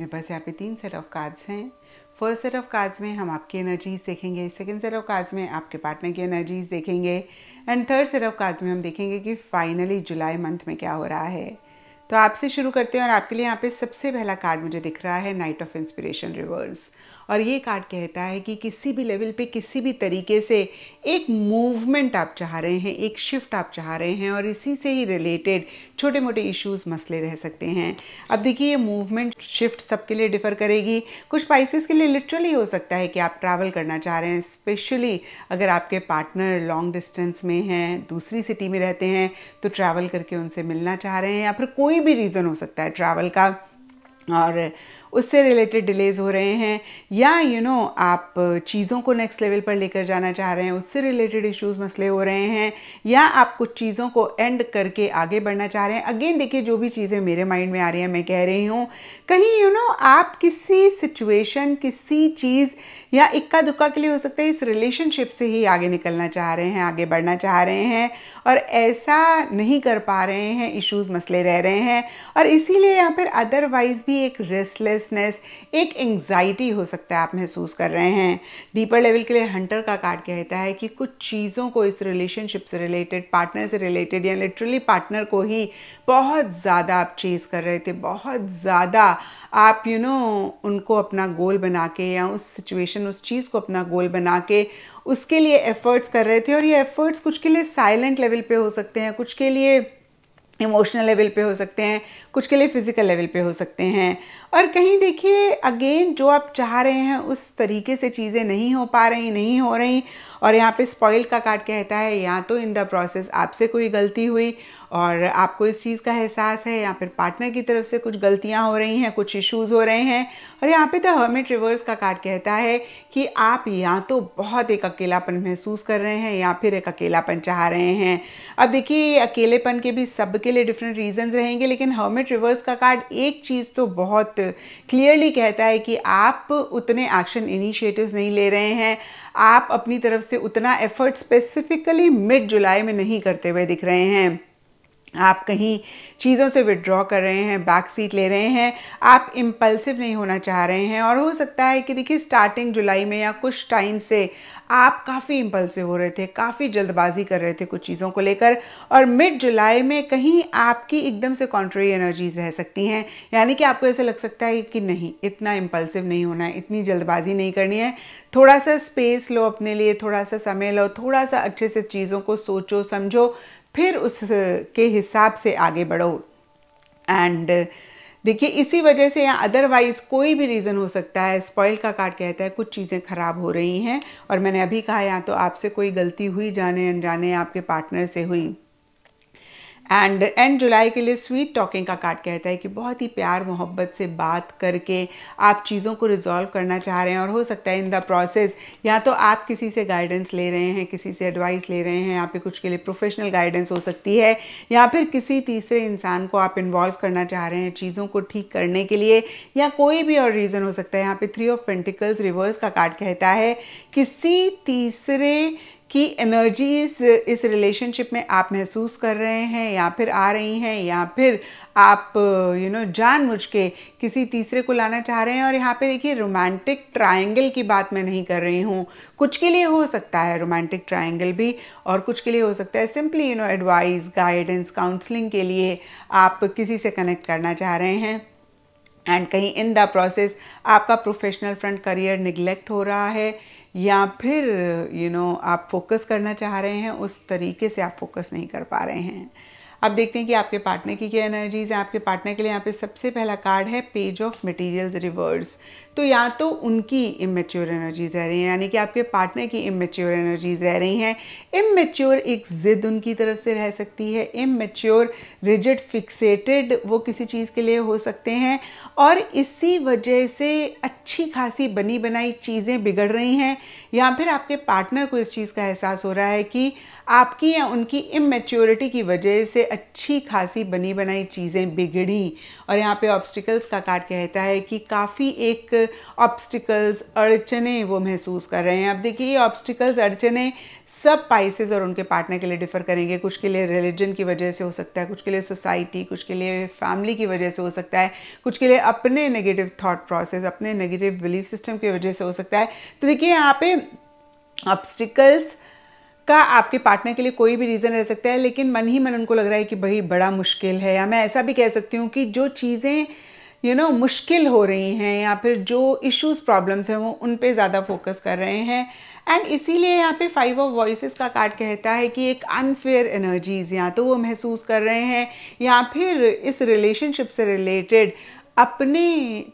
मेरे पास यहाँ पे तीन सेट ऑफ कार्ड्स हैं फर्स्ट सेट ऑफ कार्ड्स में हम आपकी एनर्जीज देखेंगे सेकेंड सेट ऑफ कार्ड्स में आपके पार्टनर की एनर्जीज देखेंगे and third set of cards में हम देखेंगे कि फाइनली जुलाई मंथ में क्या हो रहा है तो आपसे शुरू करते हैं और आपके लिए यहाँ पे सबसे पहला कार्ड मुझे दिख रहा है नाइट ऑफ इंस्पिरेशन रिवर्स और ये कार्ड कहता है कि किसी भी लेवल पे किसी भी तरीके से एक मूवमेंट आप चाह रहे हैं एक शिफ्ट आप चाह रहे हैं और इसी से ही रिलेटेड छोटे मोटे इश्यूज मसले रह सकते हैं अब देखिए ये मूवमेंट शिफ्ट सबके लिए डिफर करेगी कुछ पाइसेस के लिए लिटरली हो सकता है कि आप ट्रैवल करना चाह रहे हैं स्पेशली अगर आपके पार्टनर लॉन्ग डिस्टेंस में हैं दूसरी सिटी में रहते हैं तो ट्रैवल करके उनसे मिलना चाह रहे हैं या फिर कोई भी रीज़न हो सकता है ट्रैवल का और उससे रिलेटेड डिलेज़ हो रहे हैं या यू you नो know, आप चीज़ों को नेक्स्ट लेवल पर लेकर जाना चाह रहे हैं उससे रिलेटेड इश्यूज मसले हो रहे हैं या आप कुछ चीज़ों को एंड करके आगे बढ़ना चाह रहे हैं अगेन देखिए जो भी चीज़ें मेरे माइंड में आ रही हैं मैं कह रही हूँ कहीं यू you नो know, आप किसी सिचुएशन किसी चीज़ या इक्का दुक्का के लिए हो सकता है इस रिलेशनशिप से ही आगे निकलना चाह रहे हैं आगे बढ़ना चाह रहे हैं और ऐसा नहीं कर पा रहे हैं इश्यूज़ मसले रह रहे हैं और इसीलिए या फिर अदरवाइज़ भी एक रेस्टलेस लेसनेस एक एंगजाइटी हो सकता है आप महसूस कर रहे हैं डीपर लेवल के लिए हंटर का कार्ड कहता है कि कुछ चीज़ों को इस रिलेशनशिप से रिलेटेड पार्टनर से रिलेटेड या लिटरली पार्टनर को ही बहुत ज़्यादा आप चेज़ कर रहे थे बहुत ज़्यादा आप यू you नो know, उनको अपना गोल बना के या उस सिचुएशन उस चीज़ को अपना गोल बना के उसके लिए एफ़र्ट्स कर रहे थे और ये एफ़र्ट्स कुछ के लिए साइलेंट लेवल पे हो सकते हैं कुछ के लिए इमोशनल लेवल पे हो सकते हैं कुछ के लिए फ़िज़िकल लेवल पे हो सकते हैं और कहीं देखिए अगेन जो आप चाह रहे हैं उस तरीके से चीज़ें नहीं हो पा रही नहीं हो रही और यहाँ पे स्पॉइल का कार्ड कहता है या तो इन द प्रोसेस आपसे कोई गलती हुई और आपको इस चीज़ का एहसास है या फिर पार्टनर की तरफ से कुछ गलतियाँ हो रही हैं कुछ इश्यूज़ हो रहे हैं और यहाँ पे द हर्मिट रिवर्स का कार्ड कहता है कि आप या तो बहुत एक अकेलापन महसूस कर रहे हैं या फिर एक अकेलापन चाह रहे हैं अब देखिए अकेलेपन के भी सबके लिए डिफरेंट रीजंस रहेंगे लेकिन हर्मिट रिवर्स का कार्ड एक चीज़ तो बहुत क्लियरली कहता है कि आप उतने एक्शन इनिशिएटिव्स नहीं ले रहे हैं आप अपनी तरफ से उतना एफर्ट स्पेसिफिकली मिड जुलाई में नहीं करते हुए दिख रहे हैं आप कहीं चीज़ों से विड्रॉ कर रहे हैं बैक सीट ले रहे हैं आप इम्पल्सिव नहीं होना चाह रहे हैं और हो सकता है कि देखिए स्टार्टिंग जुलाई में या कुछ टाइम से आप काफ़ी इम्पल्सिव हो रहे थे काफ़ी जल्दबाजी कर रहे थे कुछ चीज़ों को लेकर और मिड जुलाई में कहीं आपकी एकदम से कॉन्ट्री एनर्जीज रह सकती हैं यानी कि आपको ऐसा लग सकता है कि नहीं इतना इम्पल्सिव नहीं होना है इतनी जल्दबाजी नहीं करनी है थोड़ा सा स्पेस लो अपने लिए थोड़ा सा समय लो थोड़ा सा अच्छे से चीज़ों को सोचो समझो फिर उसके हिसाब से आगे बढ़ो एंड देखिए इसी वजह से या अदरवाइज़ कोई भी रीज़न हो सकता है स्पॉइल का कार्ड कहता है कुछ चीज़ें ख़राब हो रही हैं और मैंने अभी कहा या तो आपसे कोई गलती हुई जाने अनजाने आपके पार्टनर से हुई एंड एंड जुलाई के लिए स्वीट टॉकिंग का कार्ड कहता है कि बहुत ही प्यार मोहब्बत से बात करके आप चीज़ों को रिजॉल्व करना चाह रहे हैं और हो सकता है इन द प्रोसेस या तो आप किसी से गाइडेंस ले रहे हैं किसी से एडवाइस ले रहे हैं यहाँ पे कुछ के लिए प्रोफेशनल गाइडेंस हो सकती है या फिर किसी तीसरे इंसान को आप इन्वॉल्व करना चाह रहे हैं चीज़ों को ठीक करने के लिए या कोई भी और रीज़न हो सकता है यहाँ पे थ्री ऑफ पेंटिकल्स रिवर्स का कार्ड कहता है किसी तीसरे की एनर्जीज इस रिलेशनशिप में आप महसूस कर रहे हैं या फिर आ रही हैं या फिर आप यू नो जान मुझ के किसी तीसरे को लाना चाह रहे हैं और यहाँ पे देखिए रोमांटिक ट्रायंगल की बात मैं नहीं कर रही हूँ कुछ के लिए हो सकता है रोमांटिक ट्रायंगल भी और कुछ के लिए हो सकता है simply you know advice guidance counselling के लिए आप किसी से कनेक्ट करना चाह रहे हैं एंड कहीं इन द प्रोसेस आपका प्रोफेशनल फ्रंट करियर निगलेक्ट हो रहा है या फिर यू you नो know, आप फोकस करना चाह रहे हैं उस तरीके से आप फोकस नहीं कर पा रहे हैं अब देखते हैं कि आपके पार्टनर की क्या एनर्जीज है आपके पार्टनर के लिए यहाँ पे सबसे पहला कार्ड है पेज ऑफ मटेरियल्स रिवर्स तो या तो उनकी इमेच्योर एनर्जीज रह रही हैं यानी कि आपके पार्टनर की इमेच्योर एनर्जीज रह रही हैं इमेच्योर एक ज़िद उनकी तरफ से रह सकती है इमेच्योर रिजिड फिक्सेटेड वो किसी चीज़ के लिए हो सकते हैं और इसी वजह से अच्छी खासी बनी बनाई चीज़ें बिगड़ रही हैं या फिर आपके पार्टनर को इस चीज़ का एहसास हो रहा है कि आपकी या उनकी इमेच्योरिटी की वजह से अच्छी खासी बनी बनाई चीज़ें बिगड़ी और यहाँ पे ऑब्स्टिकल्स का कार्ड कहता है कि काफ़ी एक ऑब्स्टिकल्स अड़चने वो महसूस कर रहे हैं अब देखिए ये ऑब्स्टिकल्स अड़चने सब पाइसेस और उनके पार्टनर के लिए डिफ़र करेंगे कुछ के लिए रिलीजन की वजह से हो सकता है कुछ के लिए सोसाइटी कुछ के लिए फैमिली की वजह से हो सकता है कुछ के लिए अपने नेगेटिव थाट प्रोसेस अपने नेगेटिव बिलीफ सिस्टम की वजह से हो सकता है तो देखिए यहाँ पे ऑब्स्टिकल्स का आपके पार्टनर के लिए कोई भी रीज़न रह सकता है लेकिन मन ही मन उनको लग रहा है कि भाई बड़ा मुश्किल है या मैं ऐसा भी कह सकती हूँ कि जो चीज़ें यू you नो know, मुश्किल हो रही हैं या फिर जो इश्यूज प्रॉब्लम्स हैं वो उन पे ज़्यादा फोकस कर रहे हैं एंड इसीलिए यहाँ पे फाइव ऑफ वॉइस का कार्ड कहता है कि एक अनफेयर एनर्जीज या तो वो महसूस कर रहे हैं या फिर इस रिलेशनशिप से रिलेटेड अपने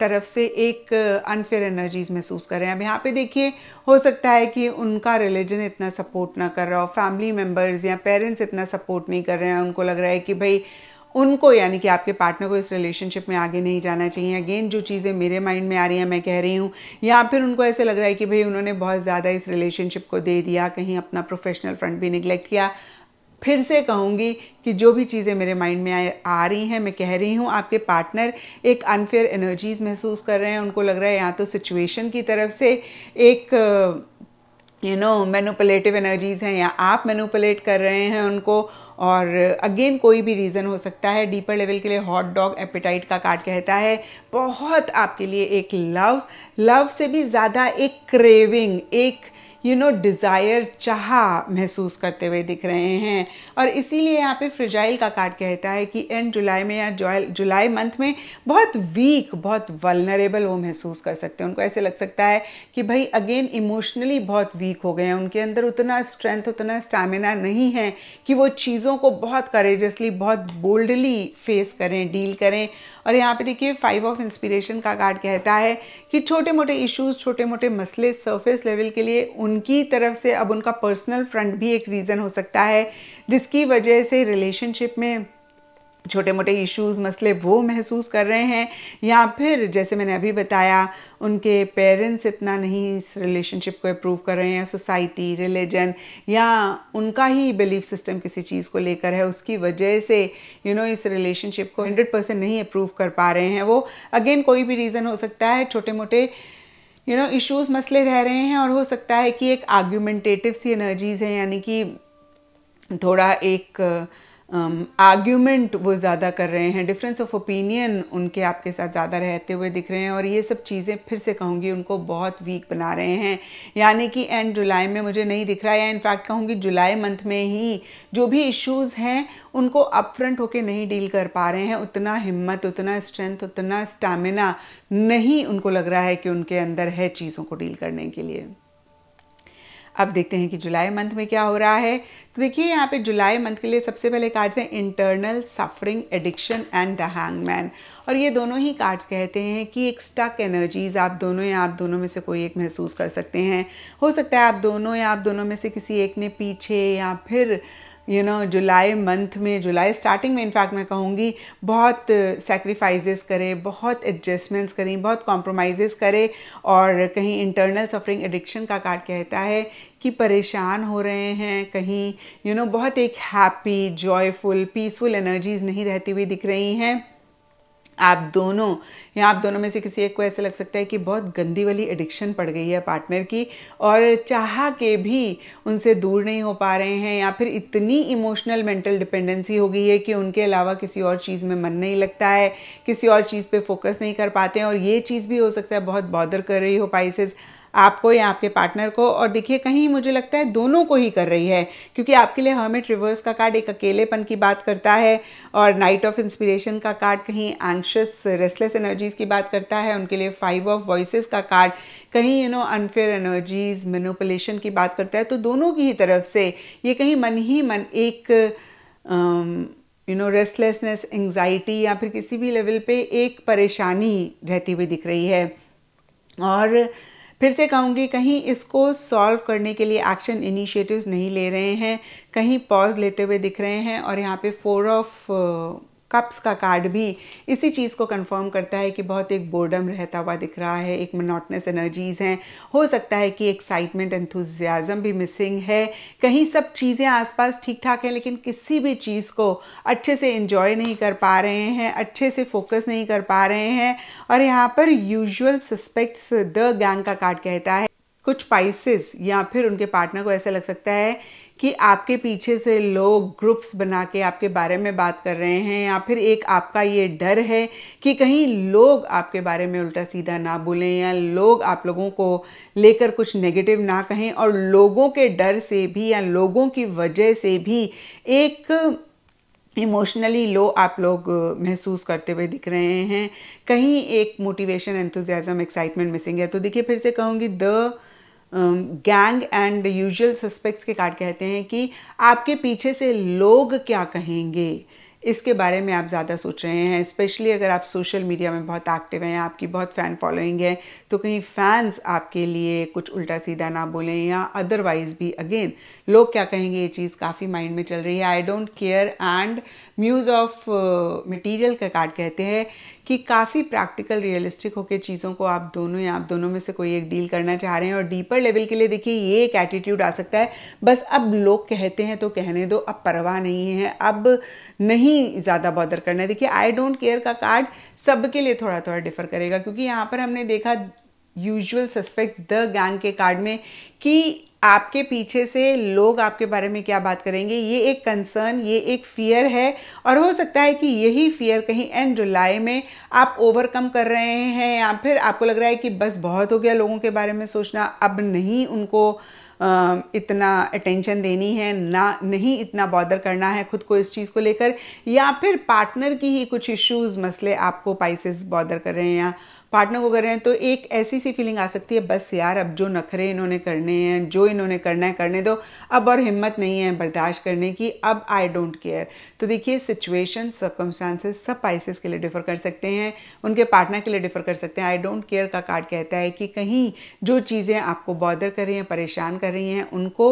तरफ से एक अनफेयर एनर्जीज महसूस कर रहे हैं अब यहाँ पे देखिए हो सकता है कि उनका रिलीजन इतना सपोर्ट ना कर रहा हो फैमिली मेम्बर्स या पेरेंट्स इतना सपोर्ट नहीं कर रहे हैं उनको लग रहा है कि भाई उनको यानी कि आपके पार्टनर को इस रिलेशनशिप में आगे नहीं जाना चाहिए अगेन जो चीज़ें मेरे माइंड में आ रही हैं मैं कह रही हूँ या फिर उनको ऐसे लग रहा है कि भाई उन्होंने बहुत ज़्यादा इस रिलेशनशिप को दे दिया कहीं अपना प्रोफेशनल फ्रंट भी निगलेक्ट किया फिर से कहूँगी कि जो भी चीज़ें मेरे माइंड में आ, आ रही हैं मैं कह रही हूँ आपके पार्टनर एक अनफेयर एनर्जीज़ महसूस कर रहे हैं उनको लग रहा है या तो सिचुएशन की तरफ से एक यू नो मैनुपलेटिव एनर्जीज़ हैं या आप मैनुपलेट कर रहे हैं उनको और अगेन कोई भी रीज़न हो सकता है डीपर लेवल के लिए हॉट डॉग एपेटाइट का कार्ड कहता है बहुत आपके लिए एक लव लव से भी ज़्यादा एक क्रेविंग एक यू नो डिज़ायर चाह महसूस करते हुए दिख रहे हैं और इसीलिए यहाँ पे फ्रिजाइल का कार्ड कहता है कि एंड जुलाई में या जुलाई मंथ में बहुत वीक बहुत वलनरेबल वो महसूस कर सकते हैं उनको ऐसे लग सकता है कि भाई अगेन इमोशनली बहुत वीक हो गए हैं उनके अंदर उतना स्ट्रेंथ उतना स्टेमिना नहीं है कि वो चीज़ों को बहुत करेजसली बहुत बोल्डली फेस करें डील करें और यहाँ पे देखिए फाइव ऑफ इंस्पिरेशन का कार्ड कहता है कि छोटे मोटे इश्यूज छोटे मोटे मसले सरफेस लेवल के लिए उनकी तरफ से अब उनका पर्सनल फ्रंट भी एक रीज़न हो सकता है जिसकी वजह से रिलेशनशिप में छोटे मोटे इश्यूज मसले वो महसूस कर रहे हैं या फिर जैसे मैंने अभी बताया उनके पेरेंट्स इतना नहीं इस रिलेशनशिप को अप्रूव कर रहे हैं सोसाइटी रिलीजन या उनका ही बिलीफ सिस्टम किसी चीज़ को लेकर है उसकी वजह से यू you नो know, इस रिलेशनशिप को हंड्रेड परसेंट नहीं अप्रूव कर पा रहे हैं वो अगेन कोई भी रीज़न हो सकता है छोटे मोटे यू नो इश्यूज मसले रह रहे हैं और हो सकता है कि एक आर्ग्यूमेंटेटिव सी एनर्जीज हैं यानी कि थोड़ा एक uh, आर्ग्यूमेंट um, वो ज़्यादा कर रहे हैं डिफरेंस ऑफ ओपिनियन उनके आपके साथ ज़्यादा रहते हुए दिख रहे हैं और ये सब चीज़ें फिर से कहूँगी उनको बहुत वीक बना रहे हैं यानी कि एंड जुलाई में मुझे नहीं दिख रहा है या इनफैक्ट कहूँगी जुलाई मंथ में ही जो भी इश्यूज़ हैं उनको अपफ्रंट होके नहीं डील कर पा रहे हैं उतना हिम्मत उतना स्ट्रेंथ उतना स्टैमिना नहीं उनको लग रहा है कि उनके अंदर है चीज़ों को डील करने के लिए अब देखते हैं कि जुलाई मंथ में क्या हो रहा है तो देखिए यहाँ पे जुलाई मंथ के लिए सबसे पहले कार्ड्स हैं internal suffering addiction and the hangman और ये दोनों ही कार्ड्स कहते हैं कि एक स्टक एनर्जीज आप दोनों या आप दोनों में से कोई एक महसूस कर सकते हैं हो सकता है आप दोनों या आप दोनों में से किसी एक ने पीछे या फिर यू नो जुलाई मंथ में जुलाई स्टार्टिंग में इनफैक्ट मैं कहूँगी बहुत सेक्रीफाइजेस uh, करें बहुत एडजस्टमेंट्स करें बहुत कॉम्प्रोमाइज़ करें और कहीं इंटरनल सफरिंग एडिक्शन का कार्ड कहता है कि परेशान हो रहे हैं कहीं यू you नो know, बहुत एक हैप्पी जॉयफुल पीसफुल एनर्जीज़ नहीं रहती हुई दिख रही हैं आप दोनों या आप दोनों में से किसी एक को ऐसे लग सकता है कि बहुत गंदी वाली एडिक्शन पड़ गई है पार्टनर की और चाह के भी उनसे दूर नहीं हो पा रहे हैं या फिर इतनी इमोशनल मेंटल डिपेंडेंसी हो गई है कि उनके अलावा किसी और चीज़ में मन नहीं लगता है किसी और चीज़ पे फोकस नहीं कर पाते हैं और ये चीज़ भी हो सकता है बहुत बॉदर कर रही हो पाइसेस आपको या आपके पार्टनर को और देखिए कहीं मुझे लगता है दोनों को ही कर रही है क्योंकि आपके लिए हर्मिट रिवर्स का कार्ड एक अकेलेपन की बात करता है और नाइट ऑफ इंस्पिरेशन का कार्ड कहीं एंशस रेस्टलेस एनर्जीज़ की बात करता है उनके लिए फाइव ऑफ वॉइस का कार्ड कहीं you know unfair energies manipulation की बात करता है तो दोनों की ही तरफ से ये कहीं मन ही मन एक यू नो रेस्टलेसनेस एंग्जाइटी या फिर किसी भी लेवल पे एक परेशानी रहती हुई दिख रही है और फिर से कहूँगी कहीं इसको सॉल्व करने के लिए एक्शन इनिशिएटिव्स नहीं ले रहे हैं कहीं पॉज लेते हुए दिख रहे हैं और यहाँ पे फोर ऑफ कप्स का कार्ड भी इसी चीज़ को कंफर्म करता है कि बहुत एक बोर्डम रहता हुआ दिख रहा है एक मनोटनेस एनर्जीज़ हैं हो सकता है कि एक्साइटमेंट एंथुजियाज़म भी मिसिंग है कहीं सब चीज़ें आसपास ठीक ठाक हैं लेकिन किसी भी चीज़ को अच्छे से इन्जॉय नहीं कर पा रहे हैं अच्छे से फोकस नहीं कर पा रहे हैं और यहाँ पर यूजुअल सस्पेक्ट्स द गैंग का कार्ड कहता है कुछ पाइसिस या फिर उनके पार्टनर को ऐसा लग सकता है कि आपके पीछे से लोग ग्रुप्स बना के आपके बारे में बात कर रहे हैं या फिर एक आपका ये डर है कि कहीं लोग आपके बारे में उल्टा सीधा ना बोलें या लोग आप लोगों को लेकर कुछ नेगेटिव ना कहें और लोगों के डर से भी या लोगों की वजह से भी एक इमोशनली लो आप लोग महसूस करते हुए दिख रहे हैं कहीं एक मोटिवेशन एंथुजियाज़म एक्साइटमेंट मिसिंग है तो देखिए फिर से कहूँगी the gang and usual suspects के कार्ड कहते हैं कि आपके पीछे से लोग क्या कहेंगे इसके बारे में आप ज़्यादा सोच रहे हैं स्पेशली अगर आप सोशल मीडिया में बहुत एक्टिव हैं आपकी बहुत फ़ैन फॉलोइंग है तो कहीं फैंस आपके लिए कुछ उल्टा सीधा ना बोलें या अदरवाइज भी अगेन लोग क्या कहेंगे ये चीज़ काफ़ी माइंड में चल रही है I don't care and muse of material का कार्ड कहते हैं कि काफ़ी प्रैक्टिकल रियलिस्टिक होकर चीज़ों को आप दोनों या आप दोनों में से कोई एक डील करना चाह रहे हैं और डीपर लेवल के लिए देखिए ये एक एटीट्यूड आ सकता है बस अब लोग कहते हैं तो कहने दो अब परवाह नहीं है अब नहीं ज़्यादा बॉदर करना है देखिए आई डोंट केयर का कार्ड सबके लिए थोड़ा थोड़ा डिफर करेगा क्योंकि यहाँ पर हमने देखा यूजुअल सस्पेक्ट द गैंग के कार्ड में कि आपके पीछे से लोग आपके बारे में क्या बात करेंगे ये एक कंसर्न ये एक फियर है और हो सकता है कि यही फियर कहीं एंड जुलाई में आप ओवरकम कर रहे हैं या फिर आपको लग रहा है कि बस बहुत हो गया लोगों के बारे में सोचना अब नहीं उनको इतना अटेंशन देनी है ना नहीं इतना बॉदर करना है खुद को इस चीज़ को लेकर या फिर पार्टनर की ही कुछ इश्यूज़ मसले आपको पाइसेस बॉदर कर रहे हैं या पार्टनर को कर रहे हैं तो एक ऐसी सी फीलिंग आ सकती है बस यार अब जो नखरे इन्होंने करने हैं जो इन्होंने करना है करने दो अब और हिम्मत नहीं है बर्दाश्त करने की अब आई डोंट केयर तो देखिए सिचुएशन सर्कमस्टांसेस सब पाइसिस के लिए डिफर कर सकते हैं उनके पार्टनर के लिए डिफर कर सकते हैं आई डोंट केयर का कार्ड कहता है कि कहीं जो चीज़ें आपको बॉदर कर रही हैं परेशान कर रही हैं उनको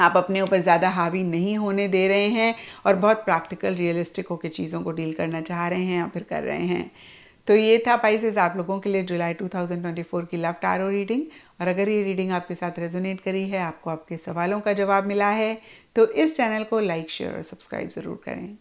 आप अपने ऊपर ज़्यादा हावी नहीं होने दे रहे हैं और बहुत प्रैक्टिकल रियलिस्टिक होकर चीज़ों को डील करना चाह रहे हैं या फिर कर रहे हैं तो ये था पाइसेस आप लोगों के लिए जुलाई 2024 की लव टारो रीडिंग और अगर ये रीडिंग आपके साथ रेजोनेट करी है आपको आपके सवालों का जवाब मिला है तो इस चैनल को लाइक शेयर और सब्सक्राइब ज़रूर करें